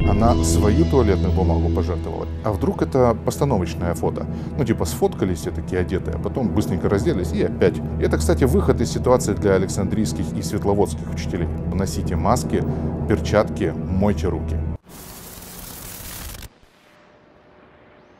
Она свою туалетную бумагу пожертвовала. А вдруг это постановочное фото? Ну, типа сфоткались все такие одетые, а потом быстренько разделись и опять. Это, кстати, выход из ситуации для александрийских и светловодских учителей. Носите маски, перчатки, мойте руки.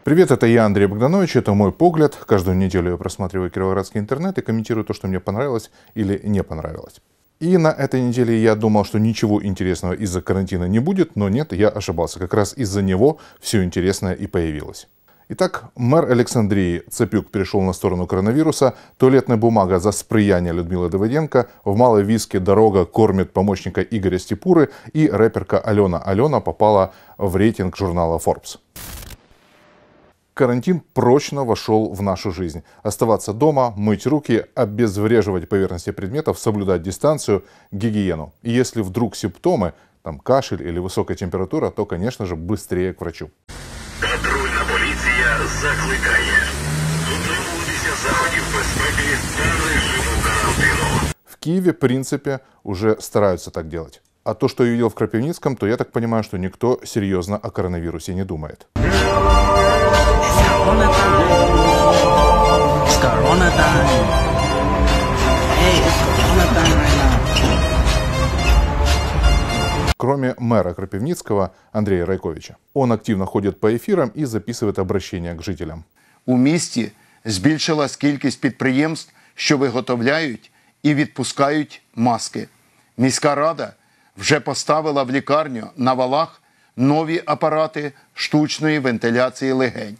Привет, это я, Андрей Богданович, это мой погляд. Каждую неделю я просматриваю кировоградский интернет и комментирую то, что мне понравилось или не понравилось. И на этой неделе я думал, что ничего интересного из-за карантина не будет, но нет, я ошибался. Как раз из-за него все интересное и появилось. Итак, мэр Александрии Цепюк перешел на сторону коронавируса, туалетная бумага за сприяние Людмилы Давыденко, в Малой Виске дорога кормит помощника Игоря Степуры и рэперка Алена Алена попала в рейтинг журнала Forbes карантин прочно вошел в нашу жизнь. Оставаться дома, мыть руки, обезвреживать поверхности предметов, соблюдать дистанцию, гигиену. И если вдруг симптомы, там кашель или высокая температура, то, конечно же, быстрее к врачу. Патрульна поліція В Киеве, в принципе, уже стараются так делать. А то, что я видел в Крапивницком, то я так понимаю, что никто серьезно о коронавирусе не думает. Corona time. It's Corona time. Hey, it's Corona time right now. Кроме мэра Крапивницкого Андрея Райковича. Он активно ходит по ефірам і записує обращення к жителям. У місті збільшилась кількість підприємств, що виготовляють і відпускають маски. Міська рада вже поставила в лікарню на валах нові апарати штучної вентиляції легень.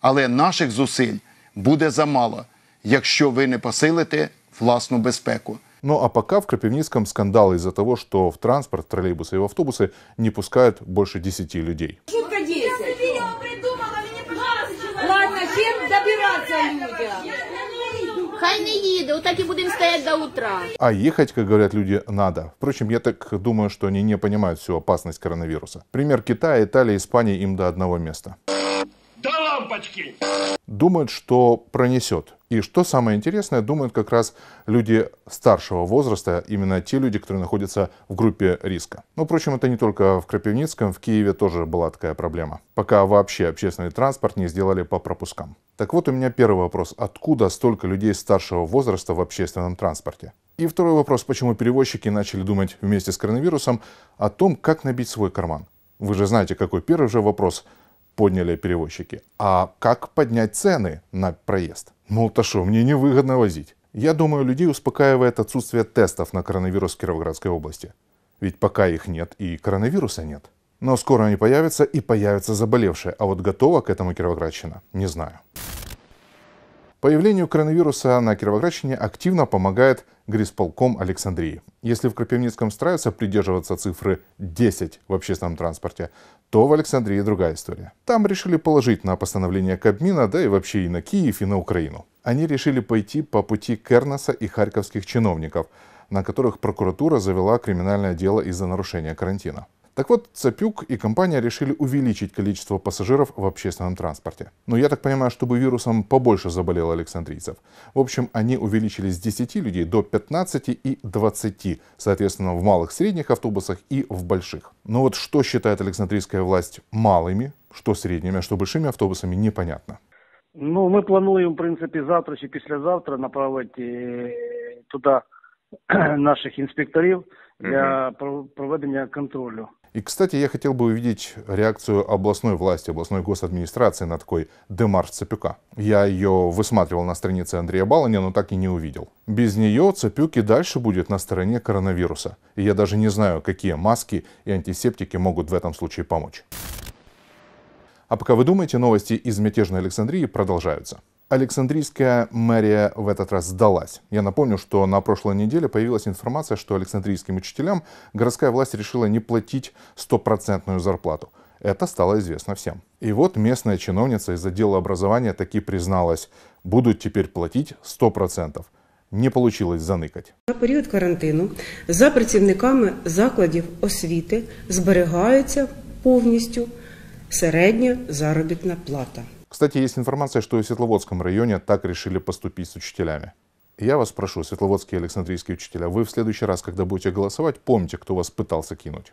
Але наших зусиль буде замало, якщо ви не посилите власну безпеку. Ну а пока в Кропивницком скандал из-за того, что в транспорт, троллейбусы и в автобусы не пускают больше 10 людей. Шутка 10. Ладно, чем добираться людям? Хай не їде, так и будем стоять до утра. А ехать, как говорят люди, надо. Впрочем, я так думаю, что они не понимают всю опасность коронавируса. Пример Китая, Италии, Испании им до одного места лампочки. Думают, что пронесет. И что самое интересное, думают как раз люди старшего возраста, именно те люди, которые находятся в группе риска. Но, ну, впрочем, это не только в Крапивницком, в Киеве тоже была такая проблема. Пока вообще общественный транспорт не сделали по пропускам. Так вот, у меня первый вопрос. Откуда столько людей старшего возраста в общественном транспорте? И второй вопрос, почему перевозчики начали думать вместе с коронавирусом о том, как набить свой карман? Вы же знаете, какой первый же вопрос – подняли перевозчики. А как поднять цены на проезд? Ну, то что, мне невыгодно возить. Я думаю, людей успокаивает отсутствие тестов на коронавирус в Кировоградской области. Ведь пока их нет и коронавируса нет. Но скоро они появятся и появятся заболевшие. А вот готова к этому Кировоградщина? Не знаю. Появлению коронавируса на Кировоградщине активно помогает Грисполком Александрии. Если в Кропивницком стараются придерживаться цифры 10 в общественном транспорте, то в Александрии другая история. Там решили положить на постановление Кабмина, да и вообще и на Киев, и на Украину. Они решили пойти по пути Кернеса и харьковских чиновников, на которых прокуратура завела криминальное дело из-за нарушения карантина. Так вот, Цапюк и компания решили увеличить количество пассажиров в общественном транспорте. Но ну, я так понимаю, чтобы вирусом побольше заболело александрийцев. В общем, они увеличили с 10 людей до 15 и 20, соответственно, в малых средних автобусах и в больших. Но ну вот что считает александрийская власть малыми, что средними, а что большими автобусами, непонятно. Ну, мы планируем, в принципе, завтра и послезавтра направить э, туда наших инспекторов для проведения контроля. И, кстати, я хотел бы увидеть реакцию областной власти, областной госадминистрации на такой демарш Цепюка. Я ее высматривал на странице Андрея Баланя, но так и не увидел. Без нее Цепюк и дальше будет на стороне коронавируса. И я даже не знаю, какие маски и антисептики могут в этом случае помочь. А пока вы думаете, новости из мятежной Александрии продолжаются. Александрийская мэрия в этот раз сдалась. Я напомню, что на прошлой неделе появилась информация, что александрийским учителям городская власть решила не платить стопроцентную зарплату. Это стало известно всем. И вот местная чиновница из отдела образования таки призналась, будут теперь платить сто процентов. Не получилось заныкать. На период карантину за працівниками закладів освіти зберігається повністю середня заробітна плата. Кстати, есть информация, что и в Светловодском районе так решили поступить с учителями. Я вас прошу, светловодские и александрийские учителя, вы в следующий раз, когда будете голосовать, помните, кто вас пытался кинуть.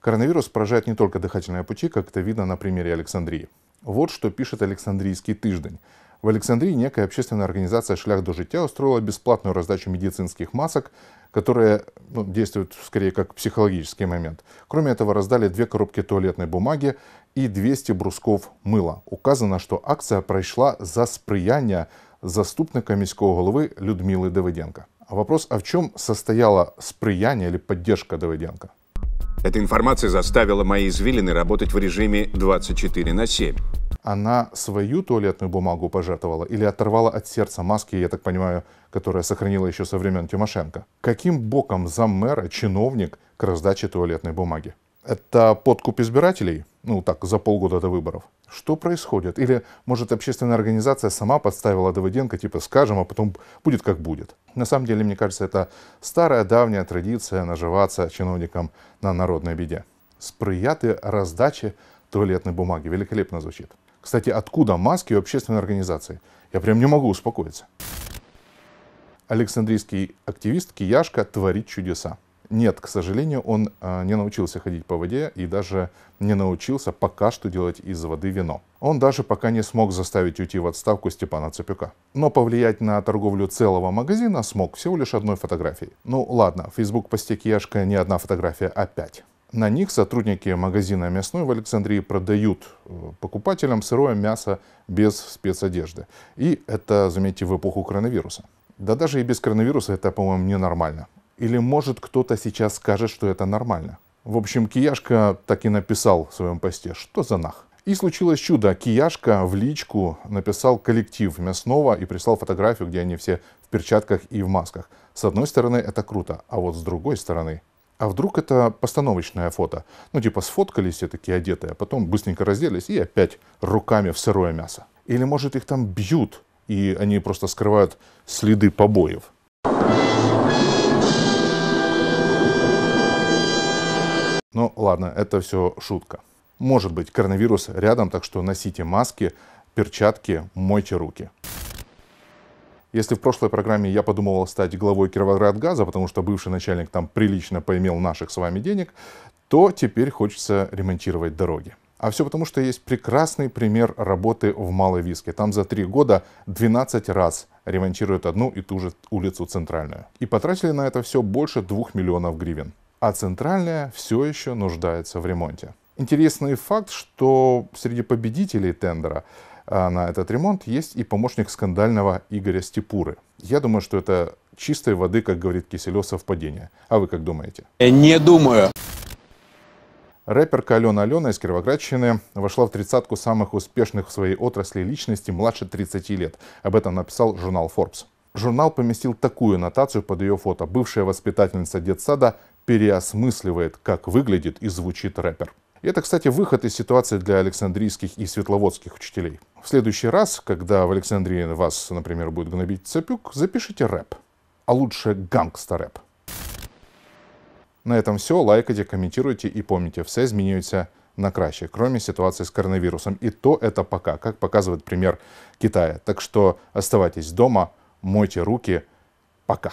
Коронавирус поражает не только дыхательные пути, как это видно на примере Александрии. Вот что пишет Александрийский тыждень. В Александрии некая общественная организация «Шлях до життя» устроила бесплатную раздачу медицинских масок, которые ну, действуют скорее как психологический момент. Кроме этого, раздали две коробки туалетной бумаги и 200 брусков мыла. Указано, что акция прошла за сприяння заступника міського головы Людмилы Давыденко. А вопрос, а в чем состояло сприяние или поддержка Давыденко? Эта информация заставила мои извилины работать в режиме 24 на 7 она свою туалетную бумагу пожертвовала или оторвала от сердца маски, я так понимаю, которая сохранила еще со времен Тимошенко? Каким боком за мэра, чиновник к раздаче туалетной бумаги? Это подкуп избирателей? Ну, так, за полгода до выборов. Что происходит? Или, может, общественная организация сама подставила Давыденко, типа, скажем, а потом будет как будет? На самом деле, мне кажется, это старая давняя традиция наживаться чиновникам на народной беде. Сприяты раздачи туалетной бумаги. Великолепно звучит. Кстати, откуда маски у общественной организации? Я прям не могу успокоиться. Александрийский активист Кияшка творит чудеса. Нет, к сожалению, он э, не научился ходить по воде и даже не научился пока что делать из воды вино. Он даже пока не смог заставить уйти в отставку Степана Цепюка. Но повлиять на торговлю целого магазина смог всего лишь одной фотографией. Ну ладно, в Facebook посте Кияшка не одна фотография, а пять. На них сотрудники магазина мясной в Александрии продают э, покупателям сырое мясо без спецодежды. И это, заметьте, в эпоху коронавируса. Да даже и без коронавируса это, по-моему, ненормально. Или может кто-то сейчас скажет, что это нормально. В общем, Кияшка так и написал в своем посте, что за нах. И случилось чудо. Кияшка в личку написал коллектив мясного и прислал фотографию, где они все в перчатках и в масках. С одной стороны, это круто, а вот с другой стороны, а вдруг это постановочное фото? Ну, типа сфоткались все такие одетые, а потом быстренько разделись и опять руками в сырое мясо. Или, может, их там бьют, и они просто скрывают следы побоев. Ну ладно, это все шутка. Может быть, коронавирус рядом, так что носите маски, перчатки, мойте руки. Если в прошлой программе я подумывал стать главой Кировоградгаза, потому что бывший начальник там прилично поимел наших с вами денег, то теперь хочется ремонтировать дороги. А все потому, что есть прекрасный пример работы в Малой Виске. Там за три года 12 раз ремонтируют одну и ту же улицу центральную. И потратили на это все больше 2 миллионов гривен. А центральная все еще нуждается в ремонте. Интересный факт, что среди победителей тендера а, на этот ремонт, есть и помощник скандального Игоря Степуры. Я думаю, что это чистой воды, как говорит Киселев, совпадение. А вы как думаете? Не думаю. Рэперка Алена Алена из Кировоградщины вошла в тридцатку самых успешных в своей отрасли личностей младше 30 лет. Об этом написал журнал Forbes. Журнал поместил такую нотацию под ее фото. Бывшая воспитательница детсада переосмысливает, как выглядит и звучит рэпер. И это, кстати, выход из ситуации для александрийских и светловодских учителей. В следующий раз, когда в Александрии вас, например, будет гнобить Цапюк, запишите рэп. А лучше гангста-рэп. На этом все. Лайкайте, комментируйте и помните, все изменяются на краще, кроме ситуации с коронавирусом. И то это пока, как показывает пример Китая. Так что оставайтесь дома, мойте руки. Пока.